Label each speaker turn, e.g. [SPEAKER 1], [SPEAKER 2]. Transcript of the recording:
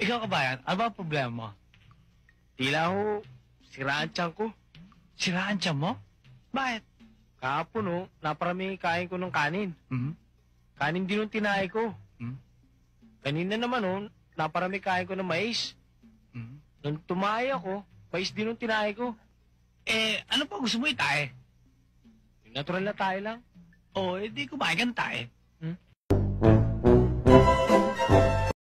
[SPEAKER 1] Ikaw, kabayan, ano ba ang problema mo? Tila ho, siraan tiyan ko. Siraan tiyan mo? Bakit? Kahapon, oh, naparami kain ko ng kanin. Mm-hmm. Kanin din yung tinahay ko. Mm-hmm. Kanina naman, oh, naparami kain ko ng mais. Mm-hmm. Nung tumahay ako, mais din yung tinahay ko. Eh, ano pa gusto mo itay? natural na tayo lang. Oo, oh, eh, edi
[SPEAKER 2] kumain ka ng tayo.